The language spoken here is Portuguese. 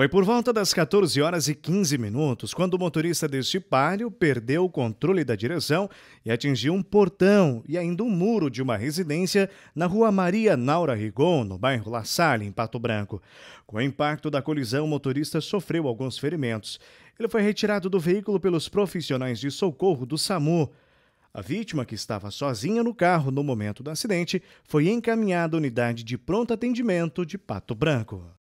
Foi por volta das 14 horas e 15 minutos quando o motorista deste palio perdeu o controle da direção e atingiu um portão e ainda um muro de uma residência na rua Maria Naura Rigon, no bairro La Salle, em Pato Branco. Com o impacto da colisão, o motorista sofreu alguns ferimentos. Ele foi retirado do veículo pelos profissionais de socorro do SAMU. A vítima, que estava sozinha no carro no momento do acidente, foi encaminhada à unidade de pronto atendimento de Pato Branco.